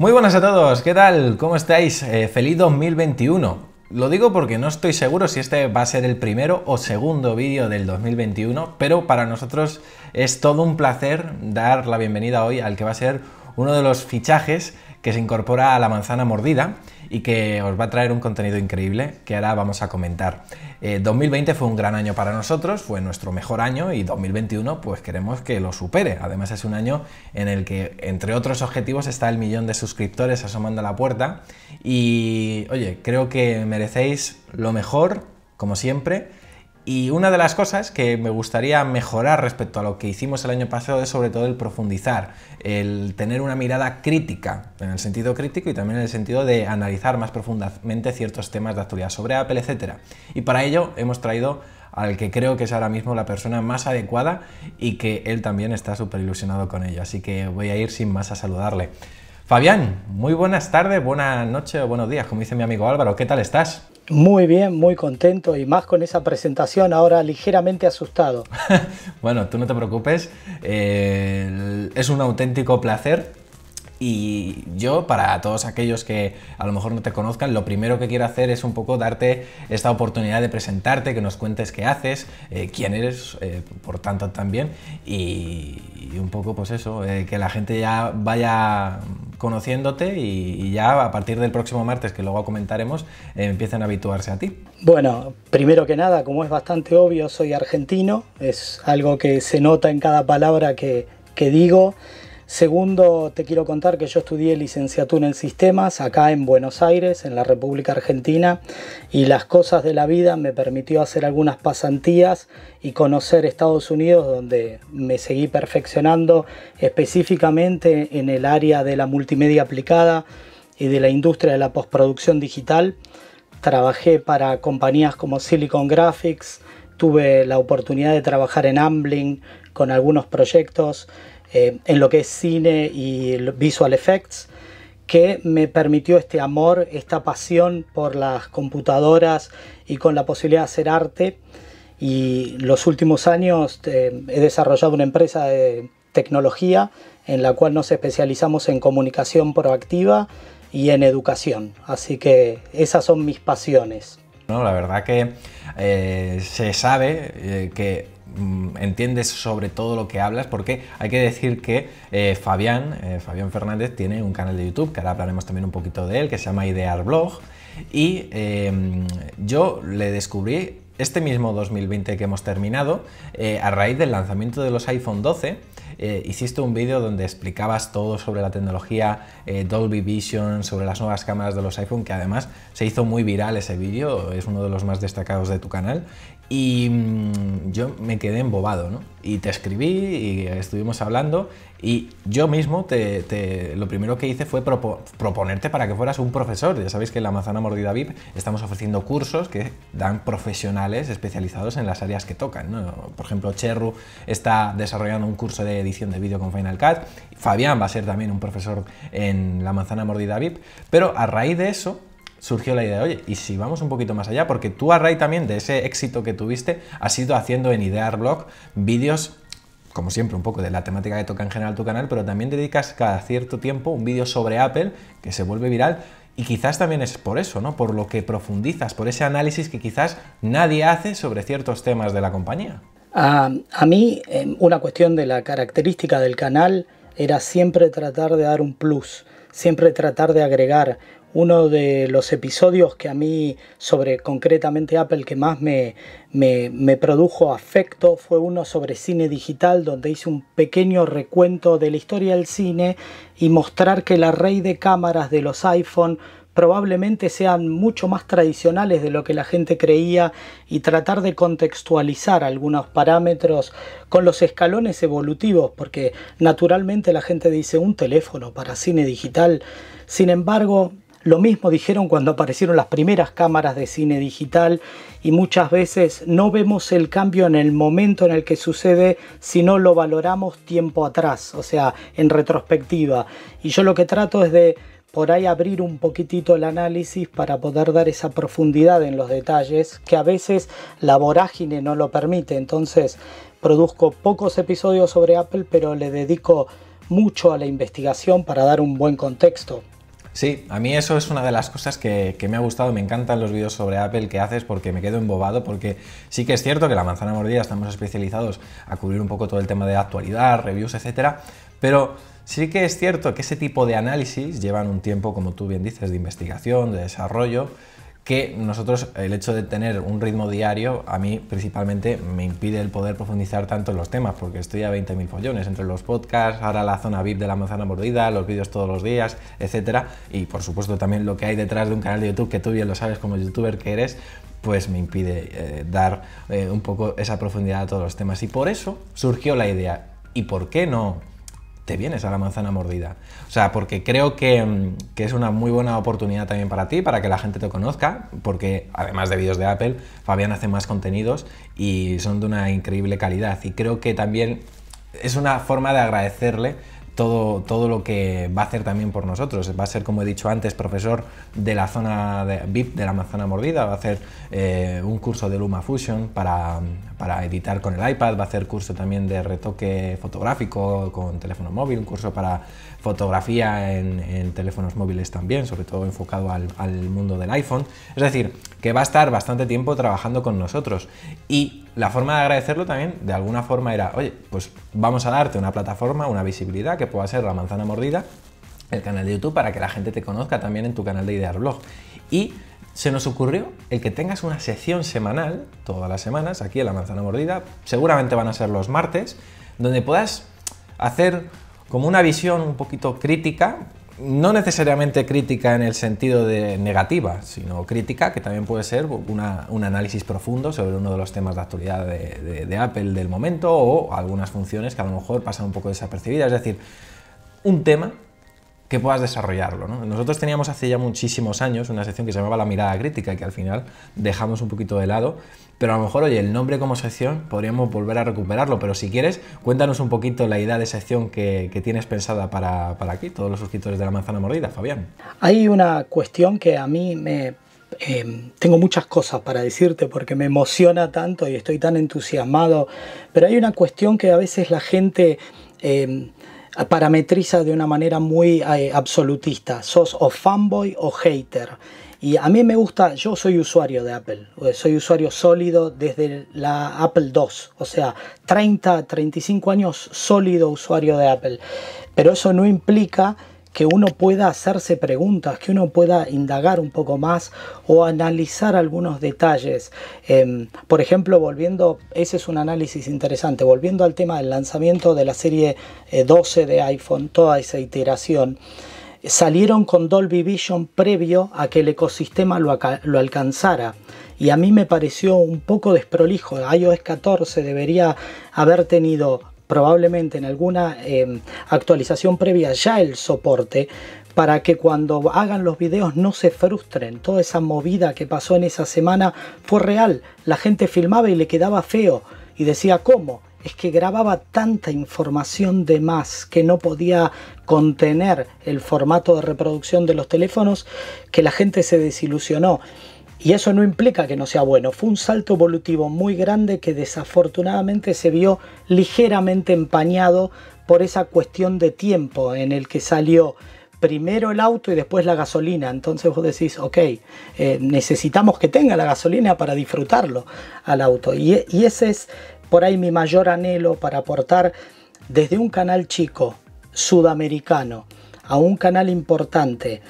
Muy buenas a todos, ¿qué tal? ¿Cómo estáis? Eh, feliz 2021. Lo digo porque no estoy seguro si este va a ser el primero o segundo vídeo del 2021, pero para nosotros es todo un placer dar la bienvenida hoy al que va a ser uno de los fichajes que se incorpora a la manzana mordida y que os va a traer un contenido increíble que ahora vamos a comentar. 2020 eh, fue un gran año para nosotros, fue nuestro mejor año y 2021 pues queremos que lo supere. Además es un año en el que entre otros objetivos está el millón de suscriptores asomando a la puerta y oye, creo que merecéis lo mejor, como siempre. Y una de las cosas que me gustaría mejorar respecto a lo que hicimos el año pasado es sobre todo el profundizar, el tener una mirada crítica, en el sentido crítico y también en el sentido de analizar más profundamente ciertos temas de actualidad sobre Apple, etcétera. Y para ello hemos traído al que creo que es ahora mismo la persona más adecuada y que él también está súper ilusionado con ello. Así que voy a ir sin más a saludarle. Fabián, muy buenas tardes, buenas noches o buenos días, como dice mi amigo Álvaro, ¿qué tal estás? Muy bien, muy contento y más con esa presentación ahora ligeramente asustado. bueno, tú no te preocupes, eh, es un auténtico placer y yo, para todos aquellos que a lo mejor no te conozcan, lo primero que quiero hacer es un poco darte esta oportunidad de presentarte, que nos cuentes qué haces, eh, quién eres, eh, por tanto también, y, un poco pues eso, que la gente ya vaya conociéndote y, ya a partir del próximo martes, que luego comentaremos, eh, empiezan a habituarse a ti. Bueno, primero que nada, como es bastante obvio, soy argentino, es algo que se nota en cada palabra que, que digo. Segundo, te quiero contar que yo estudié licenciatura en sistemas acá en Buenos Aires, en la República Argentina, y las cosas de la vida me permitió hacer algunas pasantías y conocer Estados Unidos, donde me seguí perfeccionando específicamente en el área de la multimedia aplicada y de la industria de la postproducción digital. Trabajé para compañías como Silicon Graphics, tuve la oportunidad de trabajar en Ambling con algunos proyectos eh, en lo que es cine y visual effects, que me permitió este amor, esta pasión por las computadoras y con la posibilidad de hacer arte. Y los últimos años eh, he desarrollado una empresa de tecnología en la cual nos especializamos en comunicación proactiva y en educación. Así que esas son mis pasiones. No, la verdad que eh, se sabe que Mm, entiendes sobre todo lo que hablas, porque hay que decir que eh, Fabián, eh, Fabián Fernández, tiene un canal de YouTube, que ahora hablaremos también un poquito de él, que se llama Idear Blog, y em, yo le descubrí este mismo 2020 que hemos terminado, eh, a raíz del lanzamiento de los iPhone 12, hiciste un vídeo donde explicabas todo sobre la tecnología Dolby Vision, sobre las nuevas cámaras de los iPhone, que además se hizo muy viral ese vídeo, es uno de los más destacados de tu canal. Y mm, yo me quedé embobado, ¿no? Y te escribí y estuvimos hablando y yo mismo te, lo primero que hice fue proponerte para que fueras un profesor. Ya sabéis que en la Manzana Mordida VIP estamos ofreciendo cursos que dan profesionales especializados en las áreas que tocan. Por ejemplo, Cherru está desarrollando un curso de edición de vídeo con Final Cut. Fabián va a ser también un profesor en la Manzana Mordida VIP. Pero a raíz de eso, surgió la idea, oye, ¿y si vamos un poquito más allá? Porque tú a raíz también de ese éxito que tuviste, has ido haciendo en Idear Blog vídeos, como siempre, un poco de la temática que toca en general tu canal, pero también dedicas cada cierto tiempo un vídeo sobre Apple que se vuelve viral. Y quizás también es por eso, ¿no? Por lo que profundizas, por ese análisis que quizás nadie hace sobre ciertos temas de la compañía. A, mí, eh, una cuestión de la característica del canal era siempre tratar de dar un plus, siempre tratar de agregar, uno de los episodios que a mí sobre concretamente Apple que más me, produjo afecto fue uno sobre cine digital donde hice un pequeño recuento de la historia del cine y mostrar que la rey de cámaras de los iPhone probablemente sean mucho más tradicionales de lo que la gente creía y tratar de contextualizar algunos parámetros con los escalones evolutivos porque naturalmente la gente dice un teléfono para cine digital sin embargo lo mismo dijeron cuando aparecieron las primeras cámaras de cine digital y muchas veces no vemos el cambio en el momento en el que sucede, sino lo valoramos tiempo atrás, o sea, en retrospectiva. Y yo lo que trato es de por ahí abrir un poquitito el análisis para poder dar esa profundidad en los detalles que a veces la vorágine no lo permite. Entonces produzco pocos episodios sobre Apple, pero le dedico mucho a la investigación para dar un buen contexto. Sí, a mí eso es una de las cosas que, me ha gustado, me encantan los vídeos sobre Apple que haces porque me quedo embobado, porque sí que es cierto que la manzana mordida estamos especializados a cubrir un poco todo el tema de actualidad, reviews, etcétera, pero sí que es cierto que ese tipo de análisis llevan un tiempo, como tú bien dices, de investigación, de desarrollo, que nosotros el hecho de tener un ritmo diario a mí principalmente me impide el poder profundizar tanto en los temas porque estoy a 20.000 follones entre los podcasts, ahora la zona VIP de la manzana mordida, los vídeos todos los días, etcétera y por supuesto también lo que hay detrás de un canal de YouTube que tú bien lo sabes como youtuber que eres pues me impide eh, dar eh, un poco esa profundidad a todos los temas y por eso surgió la idea ¿y por qué no te vienes a la manzana mordida. O sea, porque creo mm, que, es una muy buena oportunidad también para ti, para que la gente te conozca, porque además de vídeos de Apple, Fabián hace más contenidos y son de una increíble calidad. Y creo que también es una forma de agradecerle todo, todo lo que va a hacer también por nosotros. Va a ser, como he dicho antes, profesor de la zona de VIP de la manzana mordida, va a hacer eh, un curso de Luma Fusion para para editar con el iPad, va a hacer curso también de retoque fotográfico con teléfono móvil, un curso para fotografía en, teléfonos móviles también, sobre todo enfocado al, mundo del iPhone. Es decir, que va a estar bastante tiempo trabajando con nosotros. Y la forma de agradecerlo también, de alguna forma, era, oye, pues vamos a darte una plataforma, una visibilidad que pueda ser la manzana mordida, el canal de YouTube, para que la gente te conozca también en tu canal de Idear Blog. Y se nos ocurrió el que tengas una sección semanal, todas las semanas, aquí en La Manzana Mordida, seguramente van a ser los martes, donde puedas hacer como una visión un poquito crítica, no necesariamente crítica en el sentido de negativa, sino crítica que también puede ser un análisis profundo sobre uno de los temas de actualidad de, de Apple del momento o algunas funciones que a lo mejor pasan un poco desapercibidas, es decir, un tema que puedas desarrollarlo. ¿no? Nosotros teníamos hace ya muchísimos años una sección que se llamaba La mirada crítica, que al final dejamos un poquito de lado, pero a lo mejor, oye, el nombre como sección podríamos volver a recuperarlo, pero si quieres, cuéntanos un poquito la idea de sección que, tienes pensada para, aquí, todos los suscriptores de la manzana mordida, Fabián. Hay una cuestión que a mí me... Eh, tengo muchas cosas para decirte porque me emociona tanto y estoy tan entusiasmado, pero hay una cuestión que a veces la gente... Eh, eh, parametriza de una manera muy eh, absolutista. Sos o fanboy o hater. Y a mí me gusta, yo soy usuario de Apple, eh, soy usuario sólido desde la Apple II, o sea, 30, 35 años sólido usuario de Apple. Pero eso no implica que uno pueda hacerse preguntas, que uno pueda indagar un poco más o analizar algunos detalles. Em, por ejemplo, volviendo, ese es un análisis interesante, volviendo al tema del lanzamiento de la serie 12 eh, de iPhone, toda esa iteración, salieron con Dolby Vision previo a que el ecosistema lo, lo alcanzara y a mí me pareció un poco desprolijo. iOS 14 debería haber tenido probablemente en alguna em, actualización previa ya el soporte para que cuando hagan los videos no se frustren. Toda esa movida que pasó en esa semana fue real. La gente filmaba y le quedaba feo y decía, ¿cómo? es que grababa tanta información de más que no podía contener el formato de reproducción de los teléfonos que la gente se desilusionó. Y eso no implica que no sea bueno, fue un salto evolutivo muy grande que desafortunadamente se vio ligeramente empañado por esa cuestión de tiempo en el que salió primero el auto y después la gasolina. Entonces vos decís, ok, eh, necesitamos que tenga la gasolina para disfrutarlo al auto. y ese es por ahí mi mayor anhelo para aportar desde un canal chico sudamericano a un canal importante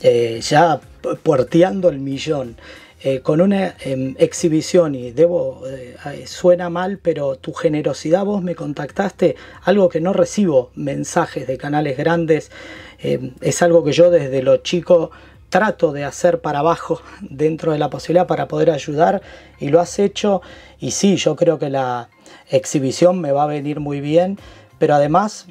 eh, ya puerteando el millón, eh, con una em, exhibición y debo, eh, suena mal, pero tu generosidad, vos me contactaste, algo que no recibo mensajes de canales grandes, em, es algo que yo desde lo chico trato de hacer para abajo dentro de la posibilidad para poder ayudar y lo has hecho y sí, yo creo que la exhibición me va a venir muy bien pero además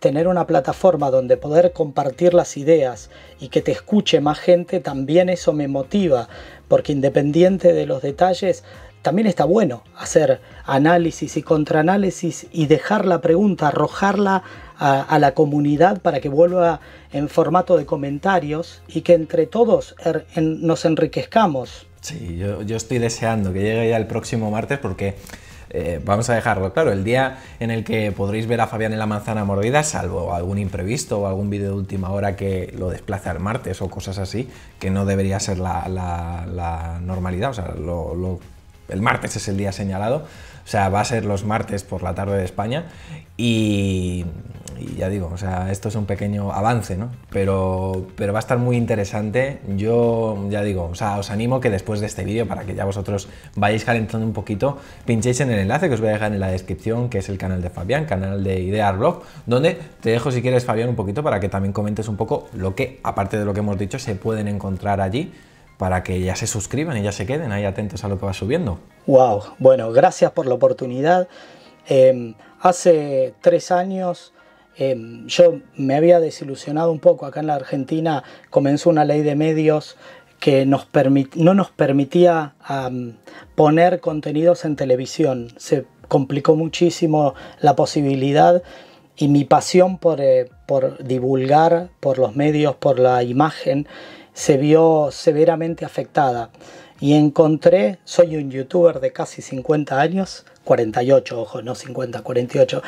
tener una plataforma donde poder compartir las ideas y que te escuche más gente, también eso me motiva, porque independiente de los detalles, también está bueno hacer análisis y contraanálisis y dejar la pregunta, arrojarla a, la comunidad para que vuelva en formato de comentarios y que entre todos er, nos enriquezcamos. Sí, yo, yo estoy deseando que llegue ya el próximo martes porque eh, vamos a dejarlo claro, el día en el que podréis ver a Fabián en la manzana mordida, salvo algún imprevisto o algún vídeo de última hora que lo desplace al martes o cosas así, que no debería ser la, normalidad, o sea, lo el martes es el día señalado, o sea, va a ser los martes por la tarde de España y, ya digo, o sea, esto es un pequeño avance, ¿no? Pero, pero va a estar muy interesante, yo ya digo, o sea, os animo que después de este vídeo, para que ya vosotros vayáis calentando un poquito, pinchéis en el enlace que os voy a dejar en la descripción, que es el canal de Fabián, canal de Idear Blog, donde te dejo si quieres Fabián un poquito para que también comentes un poco lo que, aparte de lo que hemos dicho, se pueden encontrar allí para que ya se suscriban y ya se queden ahí atentos a lo que va subiendo. ¡Wow! Bueno, gracias por la oportunidad. Em, hace tres años em, yo me había desilusionado un poco. Acá en la Argentina comenzó una ley de medios que nos no nos permitía poner contenidos en televisión. Se complicó muchísimo la posibilidad y mi pasión por, eh, por divulgar, por los medios, por la imagen, se vio severamente afectada y encontré, soy un youtuber de casi 50 años, 48, ojo, no 50, 48,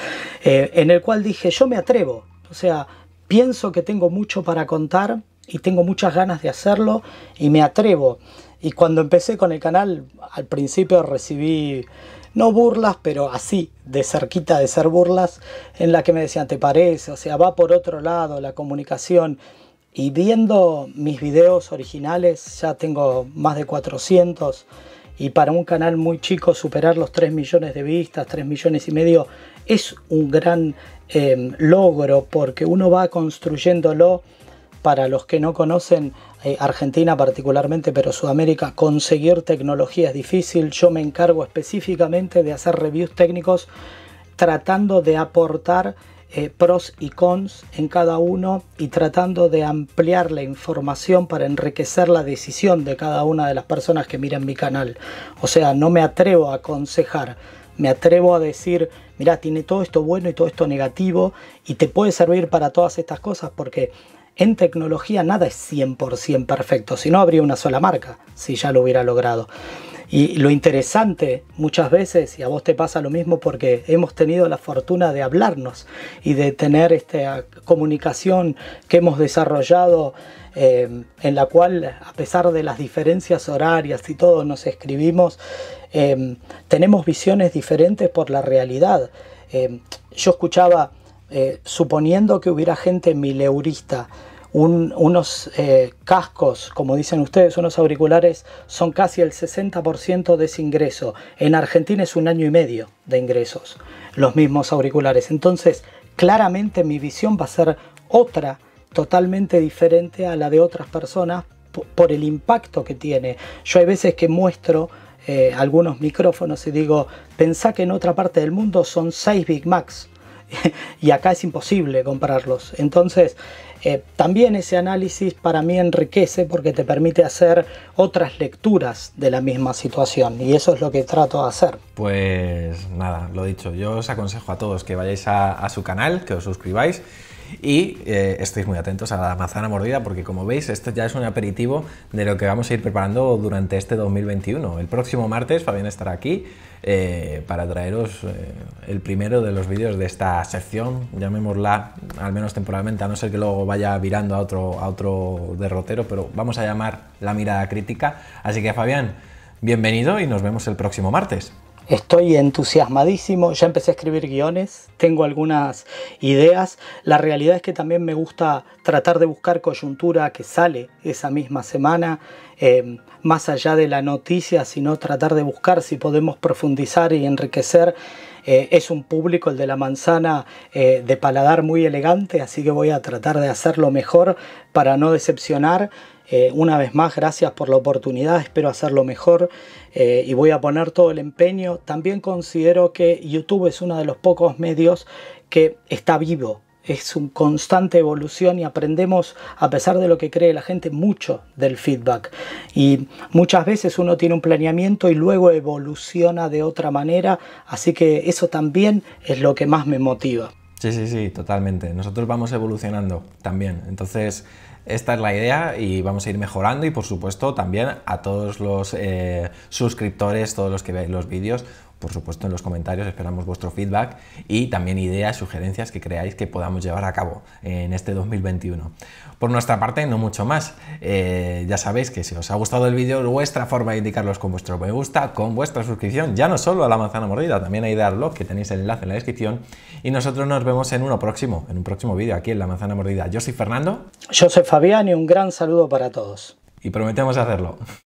eh, en el cual dije, yo me atrevo, o sea, pienso que tengo mucho para contar y tengo muchas ganas de hacerlo y me atrevo. Y cuando empecé con el canal, al principio recibí no burlas, pero así, de cerquita de ser burlas, en la que me decían, ¿te parece? O sea, va por otro lado la comunicación. Y viendo mis videos originales, ya tengo más de 400 y para un canal muy chico superar los 3 millones de vistas, 3 millones y medio, es un gran em, logro porque uno va construyéndolo. Para los que no conocen eh, Argentina particularmente, pero Sudamérica, conseguir tecnología es difícil. Yo me encargo específicamente de hacer reviews técnicos tratando de aportar eh, pros y cons en cada uno y tratando de ampliar la información para enriquecer la decisión de cada una de las personas que miran mi canal. O sea, no me atrevo a aconsejar, me atrevo a decir, mira, tiene todo esto bueno y todo esto negativo y te puede servir para todas estas cosas porque en tecnología nada es 100% perfecto, si no habría una sola marca, si ya lo hubiera logrado. Y lo interesante muchas veces, y a vos te pasa lo mismo porque hemos tenido la fortuna de hablarnos y de tener esta comunicación que hemos desarrollado eh, en la cual a pesar de las diferencias horarias y todo nos escribimos, eh, tenemos visiones diferentes por la realidad. Eh, yo escuchaba, suponiendo que hubiera gente mileurista, unos eh, cascos, como dicen ustedes, unos auriculares, son casi el 60% de ese ingreso. En Argentina es un año y medio de ingresos, los mismos auriculares. Entonces, claramente mi visión va a ser otra, totalmente diferente a la de otras personas por el impacto que tiene. Yo hay veces que muestro eh, algunos micrófonos y digo, pensá que en otra parte del mundo son 6 Big Macs y acá es imposible comprarlos. Entonces, eh, también ese análisis para mí enriquece porque te permite hacer otras lecturas de la misma situación y eso es lo que trato de hacer. Pues nada, lo dicho, yo os aconsejo a todos que vayáis a su canal, que os suscribáis y eh, estéis muy atentos a la manzana mordida porque como veis, esto ya es un aperitivo de lo que vamos a ir preparando durante este 2021. El próximo martes Fabián estará aquí eh, para traeros eh, el primero de los vídeos de esta sección, llamémosla al menos temporalmente, a no ser que luego vaya virando a otro, a otro derrotero, pero vamos a llamar la mirada crítica. Así que Fabián, bienvenido y nos vemos el próximo martes. Estoy entusiasmadísimo, ya empecé a escribir guiones, tengo algunas ideas. La realidad es que también me gusta tratar de buscar coyuntura que sale esa misma semana, em, más allá de la noticia, sino tratar de buscar si podemos profundizar y enriquecer eh, es un público, el de la manzana, eh, de paladar muy elegante, así que voy a tratar de hacerlo mejor para no decepcionar. Eh, una vez más, gracias por la oportunidad, espero hacerlo mejor y voy a poner todo el empeño. También considero que YouTube es uno de los pocos medios que está vivo, es una constante evolución y aprendemos, a pesar de lo que cree la gente, mucho del feedback. Y muchas veces uno tiene un planeamiento y luego evoluciona de otra manera, así que eso también es lo que más me motiva. Sí, sí, sí, totalmente. Nosotros vamos evolucionando también. Entonces, esta es la idea y vamos a ir mejorando y por supuesto también a todos los eh, suscriptores, todos los que ven los vídeos, por supuesto en los comentarios esperamos vuestro feedback y también ideas, sugerencias que creáis que podamos llevar a cabo en este 2021. Por nuestra parte, no mucho más. Eh, ya sabéis que si os ha gustado el vídeo, vuestra forma de indicarlos con vuestro me gusta, con vuestra suscripción, ya no solo a la manzana mordida, también a Idearlog, que tenéis el enlace en la descripción. Y nosotros nos vemos en uno próximo, en un próximo vídeo aquí en La Manzana Mordida. Yo soy Fernando. Yo soy Fabián y un gran saludo para todos. Y prometemos hacerlo.